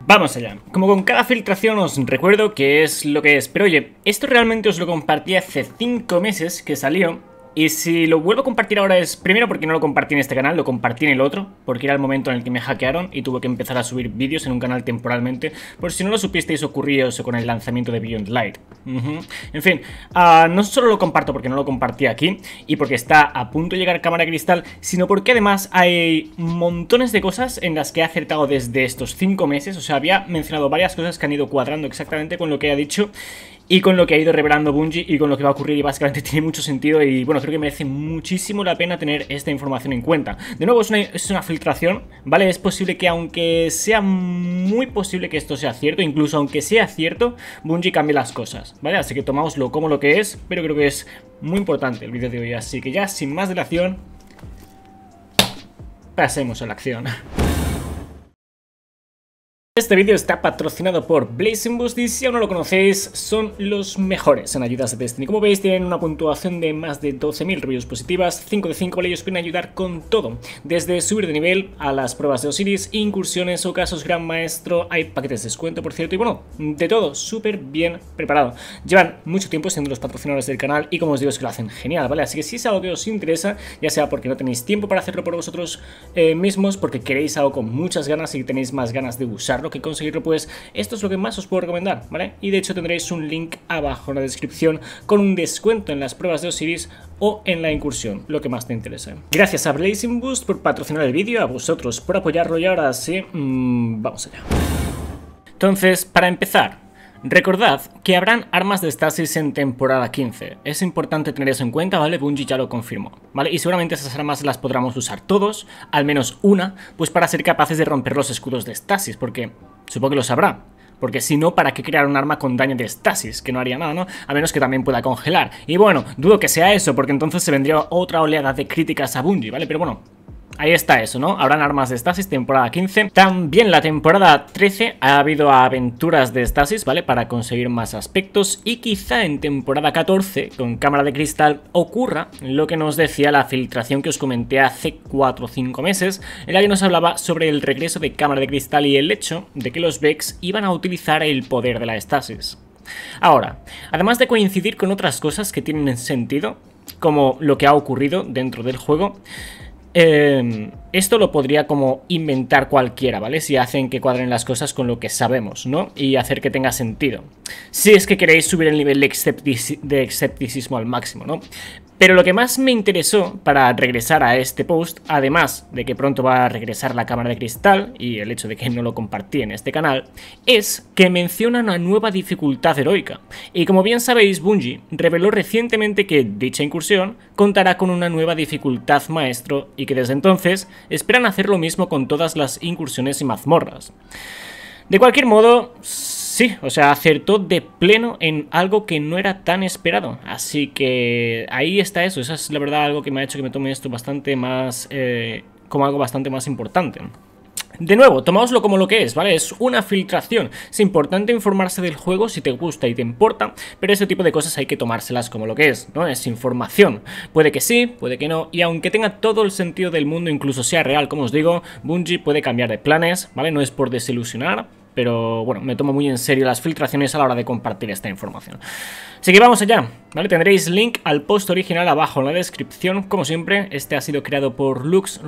Vamos allá. Como con cada filtración os recuerdo que es lo que es. Pero oye, esto realmente os lo compartí hace 5 meses que salió y si lo vuelvo a compartir ahora es, primero porque no lo compartí en este canal, lo compartí en el otro, porque era el momento en el que me hackearon y tuve que empezar a subir vídeos en un canal temporalmente, por si no lo supisteis ocurrió eso con el lanzamiento de Beyond Light. En fin, ah, no solo lo comparto porque no lo compartí aquí y porque está a punto de llegar cámara cristal, sino porque además hay montones de cosas en las que he acertado desde estos 5 meses, o sea, había mencionado varias cosas que han ido cuadrando exactamente con lo que he dicho y con lo que ha ido revelando Bungie y con lo que va a ocurrir y básicamente tiene mucho sentido y bueno, creo que merece muchísimo la pena tener esta información en cuenta. De nuevo, es una, filtración, ¿vale? Es posible que aunque sea muy posible que esto sea cierto, incluso aunque sea cierto, Bungie cambie las cosas, ¿vale? Así que tomáoslo como lo que es, pero creo que es muy importante el vídeo de hoy, así que ya sin más dilación, pasemos a la acción. Este vídeo está patrocinado por Blazing Boost si aún no lo conocéis, son los mejores en ayudas de Destiny. Como veis, tienen una puntuación de más de 12.000 reviews positivas, 5 de 5, ellos pueden ayudar con todo, desde subir de nivel a las pruebas de Osiris, incursiones o casos Gran Maestro, hay paquetes de descuento, por cierto, y bueno, de todo, súper bien preparado. Llevan mucho tiempo siendo los patrocinadores del canal y como os digo, es que lo hacen genial, ¿vale? Así que si es algo que os interesa, ya sea porque no tenéis tiempo para hacerlo por vosotros eh, mismos, porque queréis algo con muchas ganas y tenéis más ganas de usarlo, que conseguirlo, pues esto es lo que más os puedo recomendar, ¿vale? Y de hecho tendréis un link abajo en la descripción con un descuento en las pruebas de Osiris o en la incursión, lo que más te interese. Gracias a Blazing Boost por patrocinar el vídeo, a vosotros por apoyarlo y ahora sí, mm, vamos allá. Entonces, para empezar, Recordad que habrán armas de Stasis en temporada 15, es importante tener eso en cuenta, ¿vale? Bungie ya lo confirmó, ¿vale? Y seguramente esas armas las podremos usar todos, al menos una, pues para ser capaces de romper los escudos de Stasis, porque supongo que lo sabrá, porque si no, ¿para qué crear un arma con daño de estasis? Que no haría nada, ¿no? A menos que también pueda congelar. Y bueno, dudo que sea eso, porque entonces se vendría otra oleada de críticas a Bungie, ¿vale? Pero bueno, ahí está eso, ¿no? Habrán armas de estasis temporada 15. También la temporada 13 ha habido aventuras de estasis, ¿vale? Para conseguir más aspectos. Y quizá en temporada 14, con cámara de cristal, ocurra lo que nos decía la filtración que os comenté hace 4 o 5 meses, en la que nos hablaba sobre el regreso de cámara de cristal y el hecho de que los Vex iban a utilizar el poder de la Stasis. Ahora, además de coincidir con otras cosas que tienen sentido, como lo que ha ocurrido dentro del juego, Em, esto lo podría como inventar cualquiera, ¿vale? Si hacen que cuadren las cosas con lo que sabemos, ¿no? Y hacer que tenga sentido. Si es que queréis subir el nivel de, escepticismo al máximo, ¿no? Pero lo que más me interesó para regresar a este post, además de que pronto va a regresar la cámara de cristal y el hecho de que no lo compartí en este canal, es que mencionan una nueva dificultad heroica. Y como bien sabéis, Bungie reveló recientemente que dicha incursión contará con una nueva dificultad maestro y que desde entonces esperan hacer lo mismo con todas las incursiones y mazmorras. De cualquier modo, Sí, o sea, acertó de pleno en algo que no era tan esperado. Así que ahí está eso. Esa es la verdad algo que me ha hecho que me tome esto bastante más... Eh, como algo bastante más importante. De nuevo, tomáoslo como lo que es, ¿vale? Es una filtración. Es importante informarse del juego si te gusta y te importa, pero ese tipo de cosas hay que tomárselas como lo que es, ¿no? Es información. Puede que sí, puede que no, y aunque tenga todo el sentido del mundo, incluso sea real, como os digo, Bungie puede cambiar de planes, ¿vale? No es por desilusionar, pero bueno, me tomo muy en serio las filtraciones a la hora de compartir esta información. Así que vamos allá, Tendréis link al post original abajo en la descripción, como siempre, este ha sido creado por Lux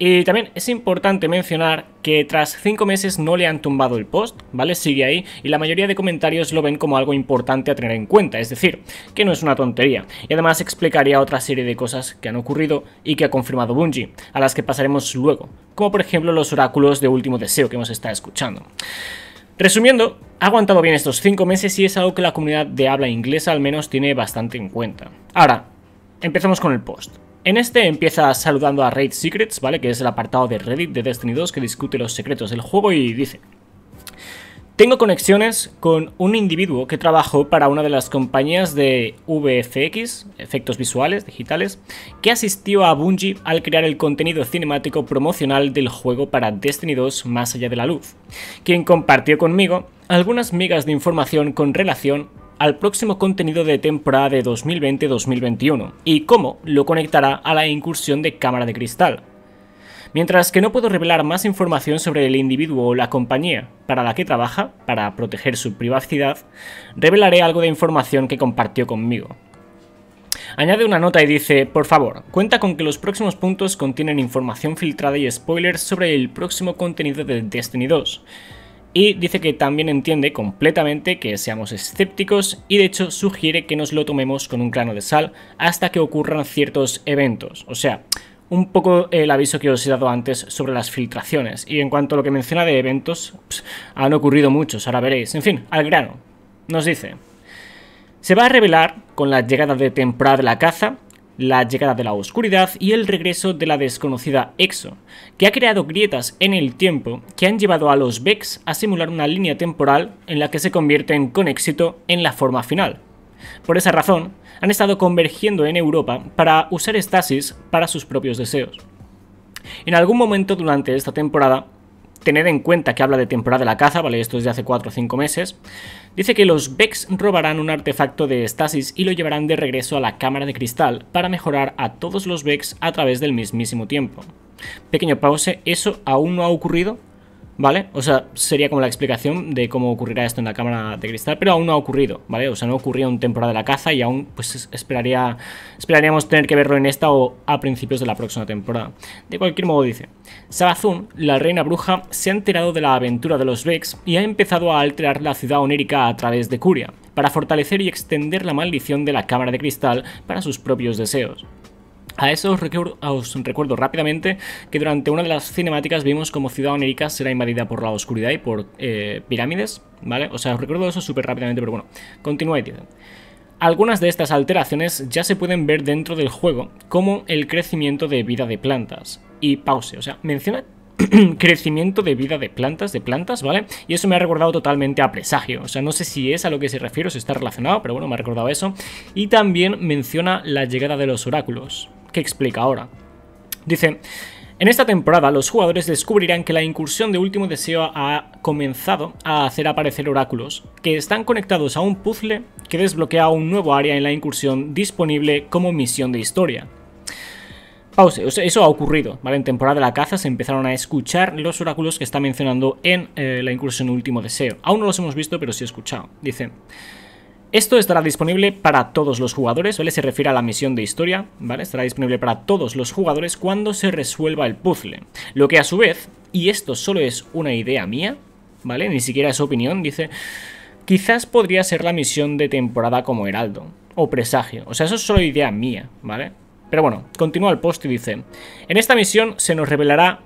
y también es importante mencionar que tras 5 meses no le han tumbado el post, ¿vale? Sigue ahí y la mayoría de comentarios lo ven como algo importante a tener en cuenta, es decir, que no es una tontería. Y además explicaría otra serie de cosas que han ocurrido y que ha confirmado Bungie, a las que pasaremos luego, como por ejemplo los oráculos de último deseo que hemos estado escuchando. Resumiendo, ha aguantado bien estos 5 meses y es algo que la comunidad de habla inglesa al menos tiene bastante en cuenta. Ahora, empezamos con el post. En este empieza saludando a Raid Secrets, ¿vale? Que es el apartado de Reddit de Destiny 2 que discute los secretos del juego y dice... Tengo conexiones con un individuo que trabajó para una de las compañías de VFX, efectos visuales digitales, que asistió a Bungie al crear el contenido cinemático promocional del juego para Destiny 2 Más allá de la luz, quien compartió conmigo algunas migas de información con relación al próximo contenido de temporada de 2020-2021 y cómo lo conectará a la incursión de Cámara de Cristal. Mientras que no puedo revelar más información sobre el individuo o la compañía para la que trabaja, para proteger su privacidad, revelaré algo de información que compartió conmigo. Añade una nota y dice, por favor, cuenta con que los próximos puntos contienen información filtrada y spoilers sobre el próximo contenido de Destiny 2 y dice que también entiende completamente que seamos escépticos y de hecho sugiere que nos lo tomemos con un grano de sal hasta que ocurran ciertos eventos. O sea, un poco el aviso que os he dado antes sobre las filtraciones. Y en cuanto a lo que menciona de eventos, han ocurrido muchos, ahora veréis. En fin, al grano. Nos dice. Se va a revelar, con la llegada de temporada de la caza, la llegada de la oscuridad y el regreso de la desconocida EXO, que ha creado grietas en el tiempo que han llevado a los Vex a simular una línea temporal en la que se convierten con éxito en la forma final. Por esa razón, han estado convergiendo en Europa para usar Stasis para sus propios deseos. En algún momento durante esta temporada, Tened en cuenta que habla de temporada de la caza, ¿vale? Esto es de hace 4 o 5 meses. Dice que los Vex robarán un artefacto de Stasis y lo llevarán de regreso a la cámara de cristal para mejorar a todos los Vex a través del mismísimo tiempo. Pequeño pause, eso aún no ha ocurrido, ¿vale? O sea, sería como la explicación de cómo ocurrirá esto en la cámara de cristal, pero aún no ha ocurrido, ¿vale? O sea, no ocurrió en temporada de la caza y aún pues esperaríamos tener que verlo en esta o a principios de la próxima temporada. De cualquier modo dice, Sabazun, la reina bruja, se ha enterado de la aventura de los Vex y ha empezado a alterar la ciudad onírica a través de Curia, para fortalecer y extender la maldición de la cámara de cristal para sus propios deseos. A eso os recuerdo, rápidamente que durante una de las cinemáticas vimos como Ciudad Onérica será invadida por la oscuridad y por eh, pirámides, ¿vale? O sea, os recuerdo eso súper rápidamente, pero bueno, continúe, Algunas de estas alteraciones ya se pueden ver dentro del juego, como el crecimiento de vida de plantas. Y pause, o sea, menciona crecimiento de vida de plantas, de plantas, ¿vale? Y eso me ha recordado totalmente a presagio. O sea, no sé si es a lo que se refiere o si está relacionado, pero bueno, me ha recordado eso. Y también menciona la llegada de los oráculos que explica ahora. Dice, en esta temporada los jugadores descubrirán que la incursión de Último Deseo ha comenzado a hacer aparecer oráculos, que están conectados a un puzzle que desbloquea un nuevo área en la incursión disponible como misión de historia. Pause, eso ha ocurrido, ¿vale? En temporada de la caza se empezaron a escuchar los oráculos que está mencionando en eh, la incursión Último Deseo. Aún no los hemos visto, pero sí he escuchado. Dice... Esto estará disponible para todos los jugadores, ¿vale? Se refiere a la misión de historia, ¿vale? Estará disponible para todos los jugadores cuando se resuelva el puzzle. Lo que a su vez, y esto solo es una idea mía, ¿vale? Ni siquiera es opinión, dice... Quizás podría ser la misión de temporada como Heraldo, o Presagio. O sea, eso es solo idea mía, ¿vale? Pero bueno, continúa el post y dice... En esta misión se nos revelará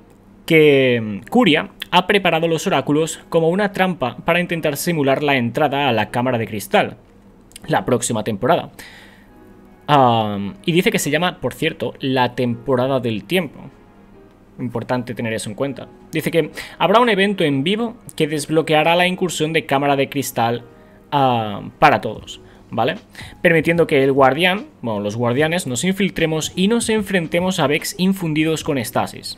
que mm, Curia ha preparado los oráculos como una trampa para intentar simular la entrada a la cámara de cristal la próxima temporada. y dice que se llama, por cierto, la temporada del tiempo. Importante tener eso en cuenta. Dice que habrá un evento en vivo que desbloqueará la incursión de cámara de cristal para todos, ¿vale? Permitiendo que el guardián, bueno, los guardianes, nos infiltremos y nos enfrentemos a Vex infundidos con estasis.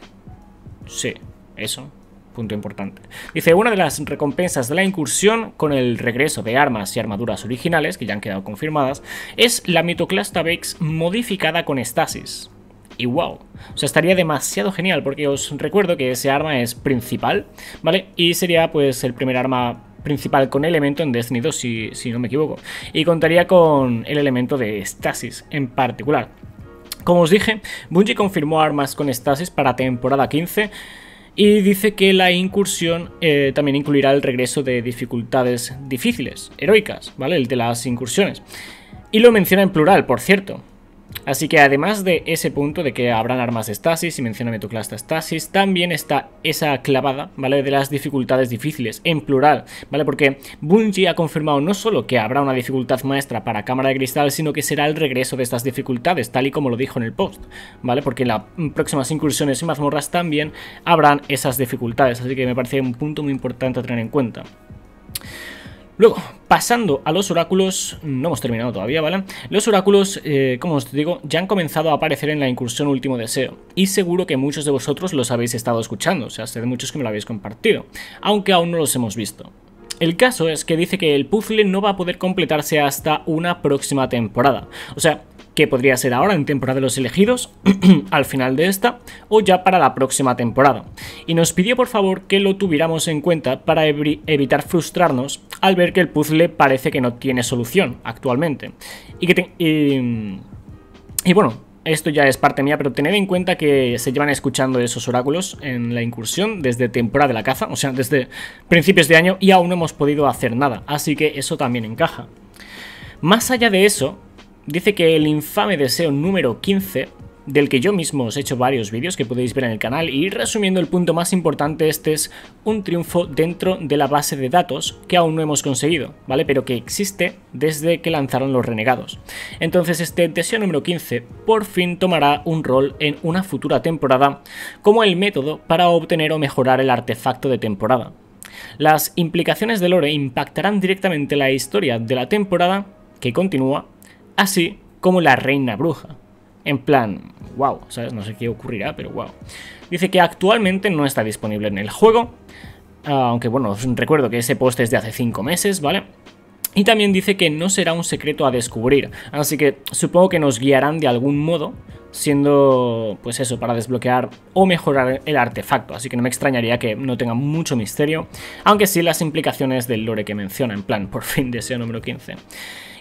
Sí, eso, Punto importante. Dice, una de las recompensas de la incursión con el regreso de armas y armaduras originales, que ya han quedado confirmadas, es la mitoclasta Vex modificada con estasis. Y wow, o sea, estaría demasiado genial porque os recuerdo que ese arma es principal, ¿vale? Y sería pues el primer arma principal con elemento en Destiny 2, si, no me equivoco. Y contaría con el elemento de estasis en particular. Como os dije, Bungie confirmó armas con estasis para temporada 15 y dice que la incursión eh, también incluirá el regreso de dificultades difíciles, heroicas, ¿vale? El de las incursiones. Y lo menciona en plural, por cierto. Así que además de ese punto de que habrán armas de stasis y menciona tu stasis, también está esa clavada, ¿vale? De las dificultades difíciles, en plural, ¿vale? Porque Bungie ha confirmado no solo que habrá una dificultad maestra para Cámara de Cristal, sino que será el regreso de estas dificultades, tal y como lo dijo en el post, ¿vale? Porque en las próximas incursiones y mazmorras también habrán esas dificultades, así que me parece un punto muy importante a tener en cuenta. Luego, pasando a los oráculos, mm, no hemos terminado todavía, ¿vale? Los oráculos, eh, como os digo, ya han comenzado a aparecer en la incursión Último Deseo, y seguro que muchos de vosotros los habéis estado escuchando, o sea, sé de muchos que me lo habéis compartido, aunque aún no los hemos visto. El caso es que dice que el puzzle no va a poder completarse hasta una próxima temporada. O sea, que podría ser ahora en temporada de los elegidos, al final de esta, o ya para la próxima temporada. Y nos pidió por favor que lo tuviéramos en cuenta para evitar frustrarnos al ver que el puzzle parece que no tiene solución actualmente. Y que... Y, y bueno, esto ya es parte mía, pero tened en cuenta que se llevan escuchando esos oráculos en la incursión desde temporada de la caza, o sea, desde principios de año y aún no hemos podido hacer nada, así que eso también encaja. Más allá de eso, dice que el infame deseo número 15 del que yo mismo os he hecho varios vídeos que podéis ver en el canal y resumiendo el punto más importante este es un triunfo dentro de la base de datos que aún no hemos conseguido, ¿vale? Pero que existe desde que lanzaron los renegados. Entonces este deseo número 15 por fin tomará un rol en una futura temporada como el método para obtener o mejorar el artefacto de temporada. Las implicaciones de Lore impactarán directamente la historia de la temporada que continúa así como la reina bruja. En plan, wow, ¿sabes? No sé qué ocurrirá, pero wow. Dice que actualmente no está disponible en el juego, ah, aunque bueno, recuerdo que ese post es de hace 5 meses, ¿vale? Y también dice que no será un secreto a descubrir, así que supongo que nos guiarán de algún modo, siendo pues eso, para desbloquear o mejorar el artefacto, así que no me extrañaría que no tenga mucho misterio, aunque sí las implicaciones del lore que menciona, en plan, por fin deseo número 15.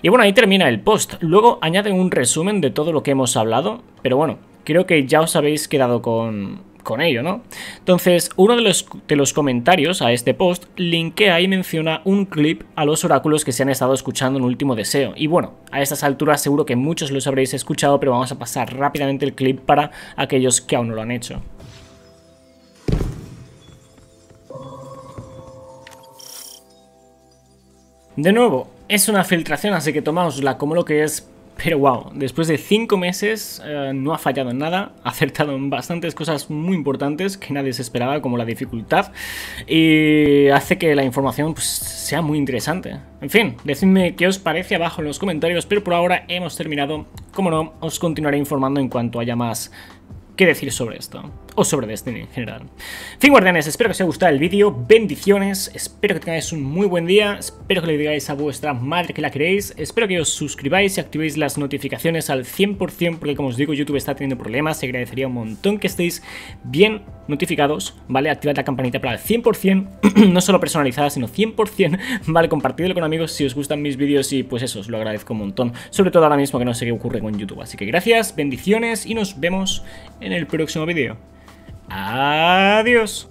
Y bueno, ahí termina el post. Luego añaden un resumen de todo lo que hemos hablado, pero bueno, creo que ya os habéis quedado con, ello, ¿no? Entonces, uno de los, de los comentarios a este post linkea y menciona un clip a los oráculos que se han estado escuchando en Último Deseo. Y bueno, a estas alturas seguro que muchos los habréis escuchado, pero vamos a pasar rápidamente el clip para aquellos que aún no lo han hecho. De nuevo, es una filtración, así que tomáosla como lo que es. Pero wow, después de 5 meses eh, no ha fallado en nada, ha acertado en bastantes cosas muy importantes que nadie se esperaba, como la dificultad, y hace que la información pues, sea muy interesante. En fin, decidme qué os parece abajo en los comentarios, pero por ahora hemos terminado. Como no, os continuaré informando en cuanto haya más que decir sobre esto o sobre Destiny en general. fin, guardianes, espero que os haya gustado el vídeo. Bendiciones, espero que tengáis un muy buen día, espero que le digáis a vuestra madre que la queréis, espero que os suscribáis y activéis las notificaciones al 100% porque como os digo, YouTube está teniendo problemas y agradecería un montón que estéis bien notificados, ¿vale? Activad la campanita para el 100%, no solo personalizada, sino 100%, ¿vale? Compartidlo con amigos si os gustan mis vídeos y pues eso, os lo agradezco un montón, sobre todo ahora mismo que no sé qué ocurre con YouTube. Así que gracias, bendiciones y nos vemos en el próximo vídeo. Adiós.